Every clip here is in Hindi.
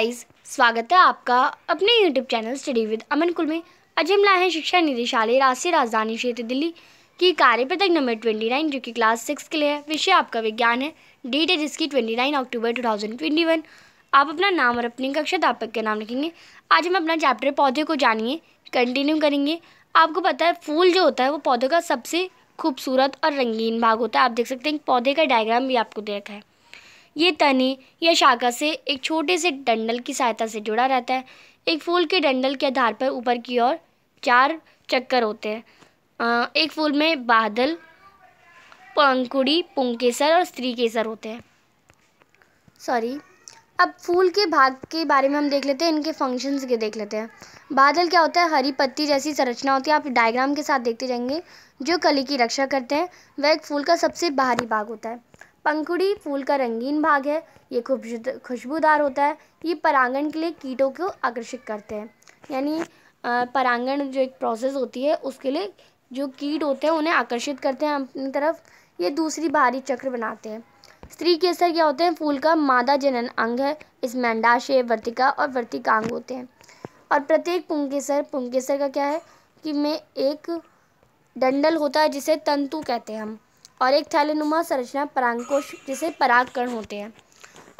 गाइस स्वागत है आपका अपने YouTube channel study with Aman कुल में आज हम लाए हैं शिक्षा निदेशालय राष्ट्रीय राजधानी क्षेत्र दिल्ली की कार्य नंबर ट्वेंटी नाइन जो कि क्लास सिक्स के लिए है विषय आपका विज्ञान है डेट है जिसकी twenty nine October two thousand twenty one आप अपना नाम और अपनी कक्षा अध्यापक का नाम लिखेंगे आज हम अपना चैप्टर पौधे को जानिए कंटिन्यू करेंगे आपको पता है फूल जो होता है वो पौधों का सबसे खूबसूरत और रंगीन भाग होता है आप देख सकते हैं पौधे का डायग्राम भी आपको दे रखा है ये तने या शाखा से एक छोटे से डंडल की सहायता से जुड़ा रहता है एक फूल के डंडल के आधार पर ऊपर की ओर चार चक्कर होते हैं एक फूल में बादल पंखुड़ी पुंकेसर और स्त्री केसर होते हैं सॉरी अब फूल के भाग के बारे में हम देख लेते हैं इनके फंक्शंस के देख लेते हैं बादल क्या होता है हरी पत्ती जैसी संरचना होती है आप डायग्राम के साथ देखते जाएंगे जो कली की रक्षा करते हैं वह एक फूल का सबसे बाहरी भाग होता है पंखुड़ी फूल का रंगीन भाग है ये खुशबूदार होता है ये परागण के लिए कीटों को आकर्षित करते हैं यानी परागण जो एक प्रोसेस होती है उसके लिए जो कीट होते हैं उन्हें आकर्षित करते हैं अपनी तरफ ये दूसरी बाहरी चक्र बनाते हैं स्त्री केसर क्या होते हैं फूल का मादा जनन अंग है इसमें अंडाशय वर्तिका और वर्तिकांग होते हैं और प्रत्येक पुंकेसर पुंकेसर का क्या है कि में एक डंडल होता है जिसे तंतु कहते हैं हम और एक थैलेनुमा संरचना परागकोश जिसे परागकण होते हैं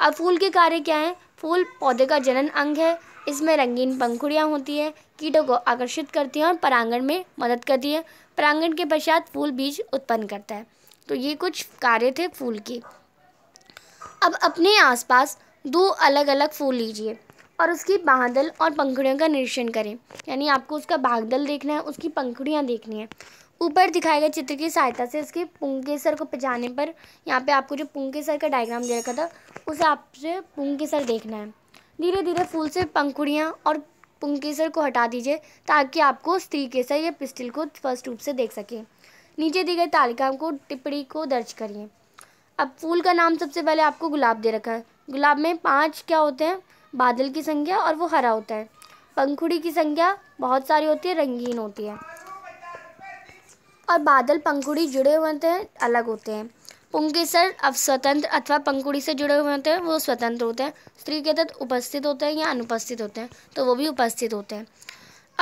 अब फूल के कार्य क्या हैं फूल पौधे का जनन अंग है इसमें रंगीन पंखुड़ियाँ होती है कीटों को आकर्षित करती हैं और परांगण में मदद करती है परांगण के पश्चात फूल बीज उत्पन्न करता है तो ये कुछ कार्य थे फूल के अब अपने आसपास दो अलग अलग फूल लीजिए और उसकी बाहदल और पंखुड़ियों का निरीक्षण करें यानी आपको उसका बागदल देखना है उसकी पंखुड़ियाँ देखनी है ऊपर दिखाए गए चित्र की सहायता से इसके सर को पहचाने पर यहाँ पे आपको जो सर का डायग्राम दे रखा था उसे आपसे पुंग सर देखना है धीरे धीरे फूल से पंखुड़ियाँ और सर को हटा दीजिए ताकि आपको स्त्री केसर या पिस्टिल को स्पष्ट रूप से देख सकें नीचे दी गई तालिका को टिप्पणी को दर्ज करिए अब फूल का नाम सबसे पहले आपको गुलाब दे रखा है गुलाब में पाँच क्या होते हैं बादल की संख्या और वो हरा होता है पंखुड़ी की संख्या बहुत सारी होती है रंगीन होती है और बादल पंखुड़ी जुड़े हुए होते हैं अलग होते हैं सर अब स्वतंत्र अथवा पंखुड़ी से जुड़े हुए होते हैं वो स्वतंत्र होते हैं स्त्री के तहत उपस्थित होते हैं या अनुपस्थित होते हैं तो वो भी उपस्थित होते हैं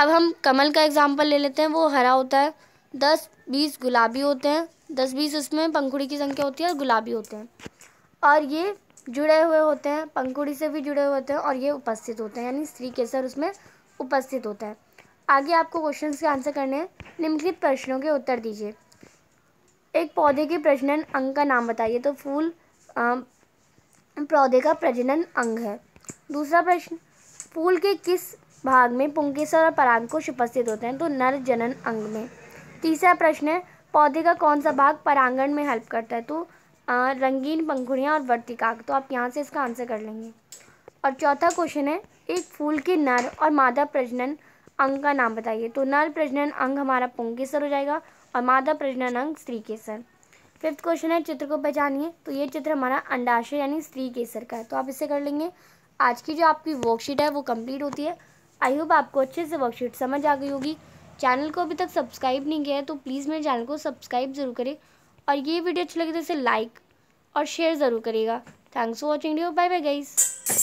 अब हम कमल का एग्जाम्पल ले लेते हैं वो हरा होता है दस बीस गुलाबी होते हैं दस बीस उसमें पंखुड़ी की संख्या होती है और गुलाबी होते हैं और ये जुड़े हुए होते हैं पंखुड़ी से भी जुड़े हुए होते हैं और ये उपस्थित होते हैं यानी स्त्री केसर उसमें उपस्थित होता है आगे आपको क्वेश्चंस के आंसर करने हैं निम्नलिखित प्रश्नों के उत्तर दीजिए एक पौधे के प्रजनन अंग का नाम बताइए तो फूल पौधे का प्रजनन अंग है दूसरा प्रश्न फूल के किस भाग में पुंकेसर और परांकुश उपस्थित होते हैं तो नर जनन अंग में तीसरा प्रश्न है पौधे का कौन सा भाग परांगण में हेल्प करता है तो आ, रंगीन पंखुड़ियाँ और वर्तिकाक तो आप यहाँ से इसका आंसर कर लेंगे और चौथा क्वेश्चन है एक फूल के नर और मादा प्रजनन अंग का नाम बताइए तो नर प्रजनन अंग हमारा पुंकेसर हो जाएगा और मादा प्रजनन अंग स्त्री केसर फिफ्थ क्वेश्चन है चित्र को पहचानिए तो ये चित्र हमारा अंडाशय यानी स्त्री केसर का है तो आप इसे कर लेंगे आज की जो आपकी वर्कशीट है वो कंप्लीट होती है आई होप आपको अच्छे से वर्कशीट समझ आ गई होगी चैनल को अभी तक सब्सक्राइब नहीं किया है तो प्लीज़ मेरे चैनल को सब्सक्राइब ज़रूर करें और ये वीडियो अच्छी लगे तो इसे लाइक और शेयर ज़रूर करेगा thanks for watching video bye bye guys